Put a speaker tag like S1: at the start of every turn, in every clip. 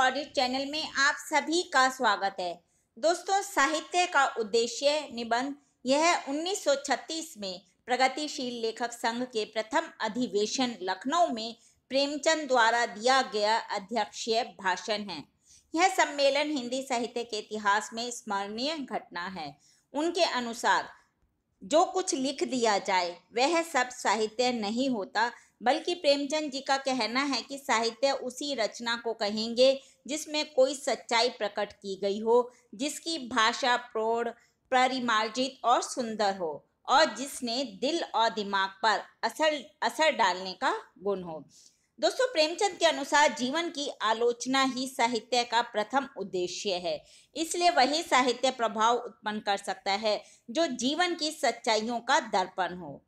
S1: audit channel में आप सभी का स्वागत है दोस्तों साहित्य का उद्देश्य निबंध यह 1936 में प्रगतिशील लेखक संघ के प्रथम अधिवेशन लखनऊ में प्रेमचंद द्वारा दिया गया अध्यक्षीय भाषण है यह सम्मेलन हिंदी साहित्य के इतिहास में स्मरणीय घटना है उनके अनुसार जो कुछ लिख दिया जाए वह सब साहित्य नहीं होता बल्कि प्रेमचंद जी का कहना है कि साहित्य उसी रचना को कहेंगे जिसमें कोई सच्चाई प्रकट की गई हो जिसकी भाषा प्रौढ़ परिमार्जित और सुंदर हो और जिसने दिल और दिमाग पर असर असर डालने का गुण हो दोस्तों प्रेमचंद के अनुसार जीवन की आलोचना ही साहित्य का प्रथम उद्देश्य है इसलिए वही साहित्य प्रभाव उत्पन्न कर सकता है जो जीवन की सच्चाइयों का दर्पण हो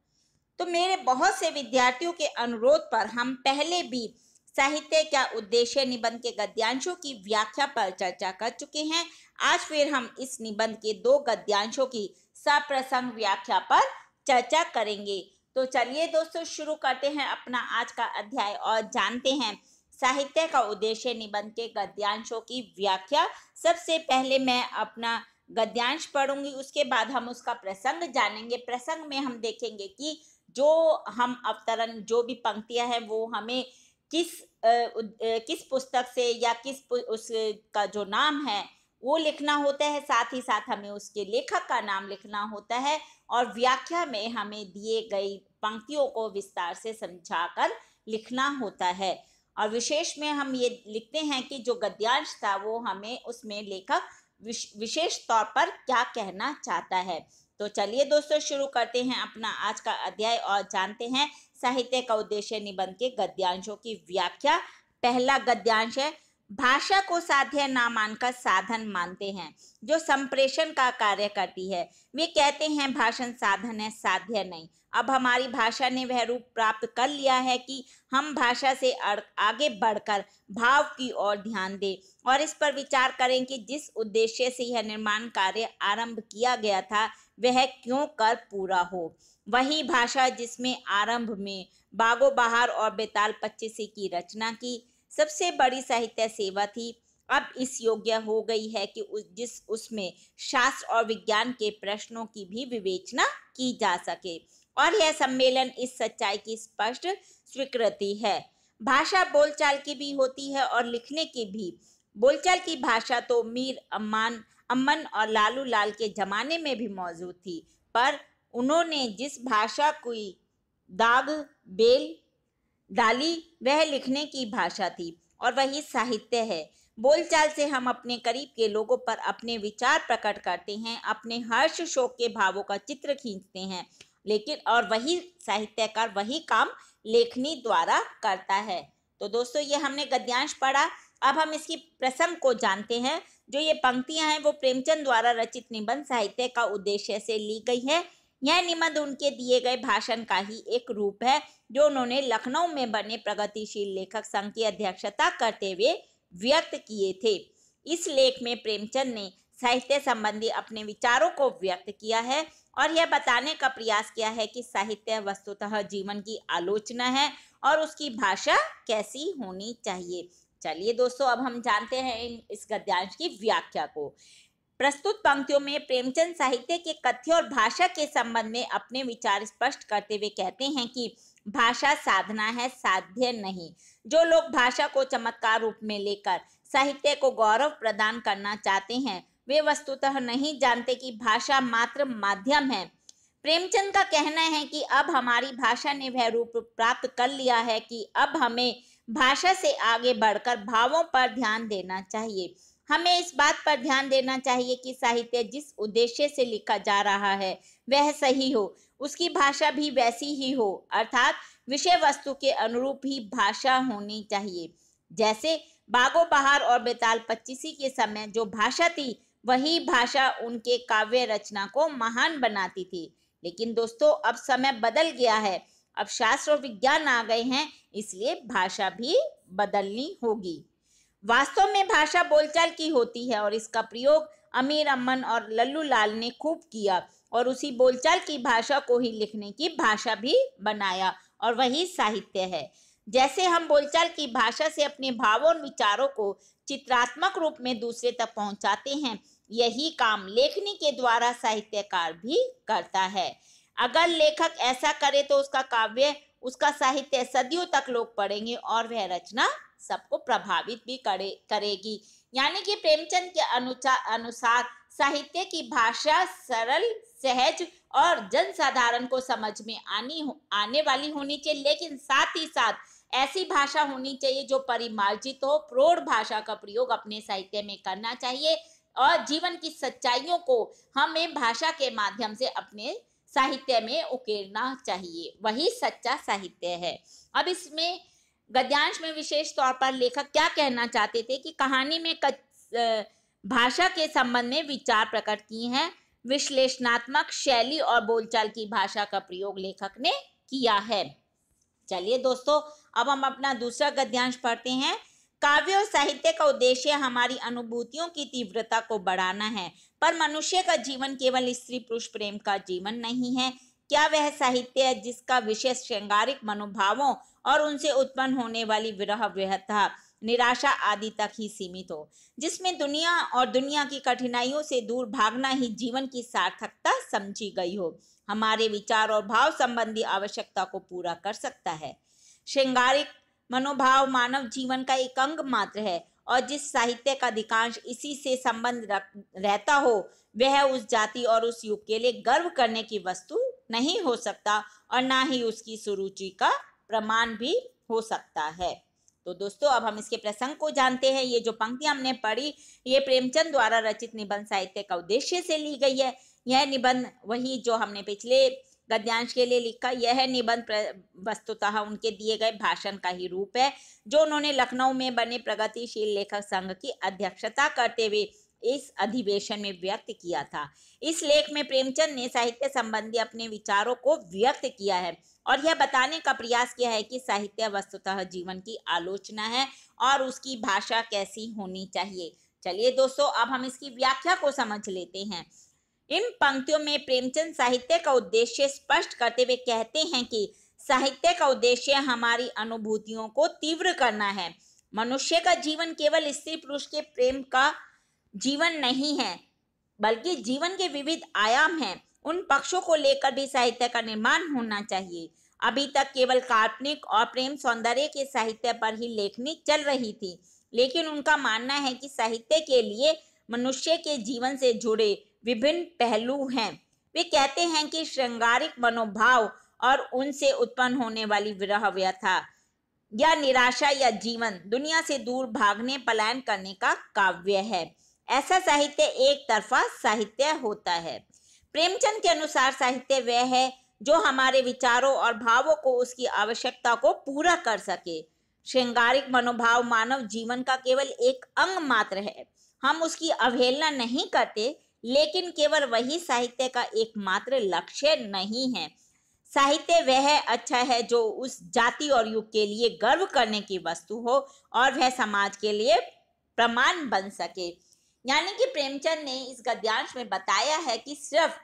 S1: तो मेरे बहुत से विद्यार्थियों के अनुरोध पर हम पहले भी साहित्य क्या उद्देश्य निबंध के गद्यांशों की व्याख्या पर चर्चा कर चुके हैं आज फिर हम इस निबंध के दो गद्यांशों की सप्रसंग व्याख्या पर चर्चा करेंगे तो चलिए दोस्तों शुरू करते हैं अपना आज का अध्याय और जानते हैं साहित्य का उद्देश्य निबंध के गद्यांशों की व्याख्या सबसे पहले मैं अपना गद्यांश पढ़ूंगी उसके बाद हम उसका प्रसंग जानेंगे प्रसंग में हम देखेंगे कि जो हम अवतरण जो भी पंक्तियां हैं वो हमें किस किस पुस्तक से या किस उसका जो नाम है वो लिखना होता है साथ ही साथ हमें उसके लेखक का नाम लिखना होता है और व्याख्या में हमें दिए गई पंक्तियों को विस्तार से समझाकर लिखना होता है और विशेष में हम ये लिखते हैं कि जो गद्यांश था वो हमें उसमें लेखक विशेष तौर पर क्या कहना चाहता है तो चलिए दोस्तों शुरू करते हैं अपना आज का अध्याय और जानते हैं साहित्य का उद्देश्य निबंध के गद्यांशों की व्याख्या पहला गद्यांश है भाषा को साध्य ना मानकर साधन मानते हैं जो संप्रेषण का कार्य करती है वे कहते हैं भाषण साधन है साध्य नहीं अब हमारी भाषा ने वह रूप प्राप्त कर लिया है कि हम भाषा से आगे बढ़कर भाव की ओर ध्यान दें और इस पर विचार करें कि जिस उद्देश्य से यह निर्माण कार्य आरंभ किया गया था वह क्यों कर पूरा हो वही भाषा जिसमें आरंभ में बागो बहार और बेताल पच्चीसी की रचना की सबसे बड़ी साहित्य सेवा थी अब इस योग्य हो गई है कि उस जिस उसमें शास्त्र और विज्ञान के प्रश्नों की भी विवेचना की जा सके और यह सम्मेलन इस सच्चाई की स्पष्ट स्वीकृति है भाषा बोलचाल की भी होती है और लिखने की भी बोलचाल की भाषा तो मीर अम्मान अमन और लालू लाल के जमाने में भी मौजूद थी पर उन्होंने जिस भाषा की दाग बेल डाली वह लिखने की भाषा थी और वही साहित्य है बोलचाल से हम अपने करीब के लोगों पर अपने विचार प्रकट करते हैं अपने हर्ष शोक के भावों का चित्र खींचते हैं लेकिन और वही साहित्यकार वही काम लेखनी द्वारा करता है तो दोस्तों ये हमने गद्यांश पढ़ा अब हम इसकी प्रसंग को जानते हैं जो ये पंक्तियां हैं वो प्रेमचंद द्वारा रचित निबंध साहित्य का उद्देश्य से ली गई है यह निबंध उनके दिए गए भाषण का ही एक रूप है जो उन्होंने लखनऊ में बने प्रगतिशील लेखक संघ की अध्यक्षता करते हुए व्यक्त किए थे इस लेख में प्रेमचंद ने साहित्य संबंधी अपने विचारों को व्यक्त किया है और यह बताने का प्रयास किया है कि साहित्य वस्तुतः जीवन की आलोचना है और उसकी भाषा कैसी होनी चाहिए चलिए दोस्तों अब हम जानते हैं इस गद्यांश की व्याख्या को प्रस्तुत पंक्तियों में प्रेमचंद साहित्य के कथ्य और भाषा के संबंध में अपने विचार स्पष्ट करते हुए कहते हैं कि भाषा साधना है साध्य नहीं जो लोग भाषा को चमत्कार रूप में लेकर साहित्य को गौरव प्रदान करना चाहते हैं वे वस्तुतः नहीं जानते कि भाषा मात्र माध्यम है प्रेमचंद का कहना है कि अब हमारी भाषा ने वह रूप प्राप्त कर लिया है कि अब हमें भाषा से आगे बढ़कर भावों पर ध्यान देना चाहिए हमें इस बात पर ध्यान देना चाहिए कि साहित्य जिस उद्देश्य से लिखा जा रहा है वह सही हो उसकी भाषा भी वैसी ही हो अर्थात विषय वस्तु के अनुरूप ही भाषा होनी चाहिए जैसे बागो बहार और बेताल पच्चीसी के समय जो भाषा थी वही भाषा उनके काव्य रचना को महान बनाती थी लेकिन दोस्तों अब समय बदल गया है अब शास्त्र और विज्ञान आ गए हैं इसलिए भाषा भी बदलनी होगी वास्तव में भाषा बोलचाल की होती है और इसका प्रयोग अमीर अमन और लल्लू लाल ने खूब किया और उसी बोलचाल की भाषा को ही लिखने की भाषा भी बनाया और वही साहित्य है जैसे हम बोलचाल की भाषा से अपने भावों और विचारों को चित्रात्मक रूप में दूसरे तक पहुंचाते हैं यही काम लेखनी के द्वारा साहित्यकार भी करता है अगर लेखक ऐसा करे तो उसका काव्य उसका साहित्य सदियों तक लोग पढ़ेंगे और वह रचना सबको प्रभावित भी करे करेगी यानी कि प्रेमचंद के अनुचार अनुसार साहित्य की भाषा सरल सहज और जनसाधारण को समझ में आनी आने वाली होनी चाहिए लेकिन साथ ही साथ ऐसी भाषा होनी चाहिए जो परिमार्जित हो प्रौढ़ भाषा का प्रयोग अपने साहित्य में करना चाहिए और जीवन की सच्चाइयों को हमें भाषा के माध्यम से अपने साहित्य में उकेरना चाहिए वही सच्चा साहित्य है अब इसमें गद्यांश में विशेष तौर पर लेखक क्या कहना चाहते थे कि कहानी में भाषा के संबंध में विचार प्रकट किए हैं विश्लेषणात्मक शैली और बोलचाल की भाषा का प्रयोग लेखक ने किया है चलिए दोस्तों अब हम अपना दूसरा गद्यांश पढ़ते हैं काव्य और साहित्य का उद्देश्य हमारी अनुभूतियों की तीव्रता को बढ़ाना है पर मनुष्य का जीवन केवल स्त्री पुरुष प्रेम का जीवन नहीं है क्या वह साहित्य है जिसका विशेष श्रृंगारिक मनोभावों और उनसे उत्पन्न होने वाली विरह व्यथा निराशा आदि तक ही सीमित हो जिसमें दुनिया और दुनिया की कठिनाइयों से दूर भागना ही जीवन की सार्थकता समझी गई हो हमारे विचार और भाव संबंधी आवश्यकता को पूरा कर सकता है श्रृंगारिक मनोभाव मानव जीवन का एक अंग मात्र है और जिस साहित्य का अधिकांश इसी से संबंध रहता हो वह उस जाति और उस युग के लिए गर्व करने की वस्तु नहीं हो सकता और ना ही उसकी सुरुचि का प्रमाण भी हो सकता है तो दोस्तों अब हम इसके प्रसंग को जानते हैं ये जो पंक्ति हमने पढ़ी ये प्रेमचंद द्वारा रचित निबंध साहित्य का उद्देश्य से ली गई है यह निबंध वही जो हमने पिछले गद्यांश के लिए लिखा यह निबंध वस्तुतः उनके दिए गए भाषण का ही रूप है जो उन्होंने लखनऊ में बने प्रगतिशील लेखक संघ की अध्यक्षता करते हुए इस अधिवेशन में व्यक्त किया था इस लेख में प्रेमचंद ने साहित्य संबंधी अपने विचारों को व्यक्त किया है और यह बताने का प्रयास किया है कि साहित्य वस्तुतः जीवन की आलोचना है और उसकी भाषा कैसी होनी चाहिए चलिए दोस्तों अब हम इसकी व्याख्या को समझ लेते हैं इन पंक्तियों में प्रेमचंद साहित्य का उद्देश्य स्पष्ट करते हुए कहते हैं कि साहित्य का उद्देश्य हमारी अनुभूतियों को तीव्र करना है मनुष्य का जीवन केवल स्त्री पुरुष के प्रेम का जीवन नहीं है बल्कि जीवन के विविध आयाम हैं उन पक्षों को लेकर भी साहित्य का निर्माण होना चाहिए अभी तक केवल काल्पनिक और प्रेम सौंदर्य के साहित्य पर ही लेखनी चल रही थी लेकिन उनका मानना है कि साहित्य के लिए मनुष्य के जीवन से जुड़े विभिन्न पहलू हैं वे कहते हैं कि श्रृंगारिक मनोभाव और उनसे उत्पन्न होने वाली विरह व्यथा या निराशा या जीवन दुनिया से दूर भागने पलायन करने का काव्य है ऐसा साहित्य एक तरफा साहित्य होता है प्रेमचंद के अनुसार साहित्य वह है जो हमारे विचारों और भावों को उसकी आवश्यकता को पूरा कर सके श्रृंगारिक मनोभाव मानव जीवन का केवल एक अंग मात्र है हम उसकी अवहेलना नहीं करते लेकिन केवल वही साहित्य का एकमात्र लक्ष्य नहीं है साहित्य वह अच्छा है जो उस जाति और युग के लिए गर्व करने की वस्तु हो और वह समाज के लिए प्रमाण बन सके यानी कि प्रेमचंद ने इस गद्यांश में बताया है कि सिर्फ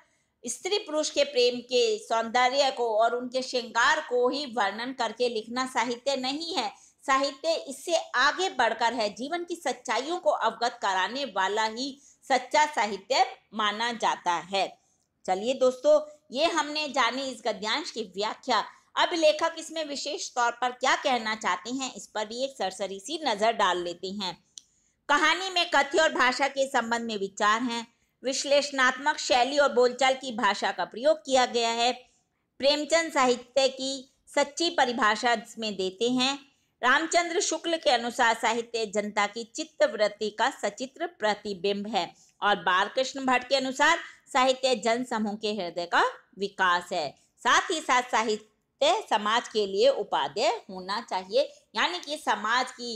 S1: स्त्री पुरुष के प्रेम के सौंदर्य को और उनके श्रृंगार को ही वर्णन करके लिखना साहित्य नहीं है साहित्य इससे आगे बढ़कर है जीवन की सच्चाइयों को अवगत कराने वाला ही सच्चा साहित्य माना जाता है चलिए दोस्तों ये हमने जानी इस गद्यांश की व्याख्या अब लेखक इसमें विशेष तौर पर क्या कहना चाहते हैं इस पर भी एक सरसरी सी नज़र डाल लेते हैं कहानी में कथ्य और भाषा के संबंध में विचार हैं विश्लेषणात्मक शैली और बोलचाल की भाषा का प्रयोग किया गया है प्रेमचंद साहित्य की सच्ची परिभाषा इसमें देते हैं रामचंद्र शुक्ल के अनुसार साहित्य जनता की चित्तवृत्ति का सचित्र प्रतिबिंब है और बालकृष्ण भट्ट के अनुसार साहित्य जन समूह के हृदय का विकास है साथ ही साथ साहित्य समाज के लिए उपाध्याय होना चाहिए यानी कि समाज की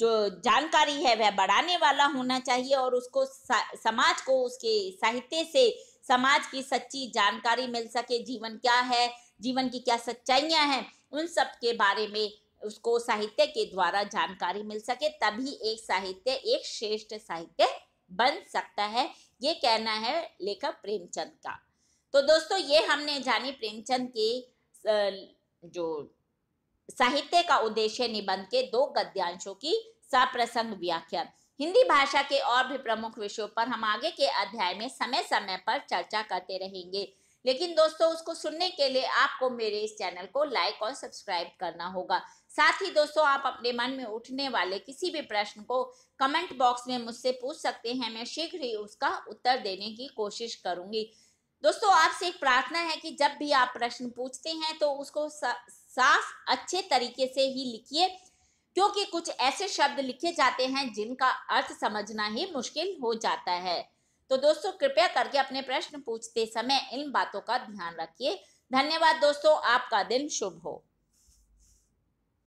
S1: जो जानकारी है वह बढ़ाने वाला होना चाहिए और उसको समाज को उसके साहित्य से समाज की सच्ची जानकारी मिल सके जीवन क्या है जीवन की क्या सच्चाइयाँ हैं उन सब के बारे में उसको साहित्य के द्वारा जानकारी मिल सके तभी एक साहित्य एक श्रेष्ठ साहित्य बन सकता है ये कहना है लेखक प्रेमचंद का तो दोस्तों ये हमने जानी प्रेमचंद के जो साहित्य का उद्देश्य निबंध के दो गद्यांशों की सप्रसंग व्याख्या हिंदी भाषा के और भी प्रमुख विषयों पर हम आगे के अध्याय में समय समय पर चर्चा करते रहेंगे लेकिन दोस्तों उसको सुनने के लिए आपको मेरे इस चैनल को लाइक और सब्सक्राइब करना होगा साथ ही दोस्तों आप अपने मन में उठने वाले किसी भी प्रश्न को कमेंट बॉक्स में मुझसे पूछ सकते हैं मैं शीघ्र ही उसका उत्तर देने की कोशिश करूंगी दोस्तों आपसे एक प्रार्थना है कि जब भी आप प्रश्न पूछते हैं तो उसको साफ अच्छे तरीके से ही लिखिए क्योंकि कुछ ऐसे शब्द लिखे जाते हैं जिनका अर्थ समझना ही मुश्किल हो जाता है तो दोस्तों कृपया करके अपने प्रश्न पूछते समय इन बातों का ध्यान रखिए धन्यवाद दोस्तों आपका दिन शुभ हो